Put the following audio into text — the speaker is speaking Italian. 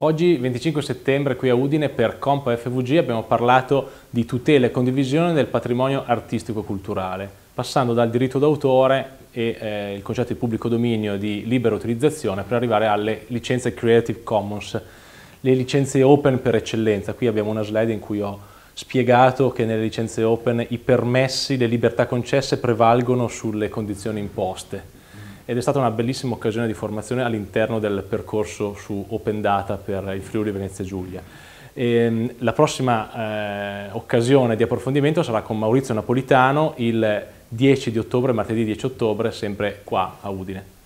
Oggi 25 settembre qui a Udine per Compa FVG abbiamo parlato di tutela e condivisione del patrimonio artistico-culturale, passando dal diritto d'autore e eh, il concetto di pubblico dominio di libera utilizzazione per arrivare alle licenze Creative Commons, le licenze open per eccellenza. Qui abbiamo una slide in cui ho spiegato che nelle licenze open i permessi, le libertà concesse prevalgono sulle condizioni imposte ed è stata una bellissima occasione di formazione all'interno del percorso su Open Data per il Friuli Venezia Giulia. E ehm, la prossima eh, occasione di approfondimento sarà con Maurizio Napolitano il 10 di ottobre, martedì 10 ottobre, sempre qua a Udine.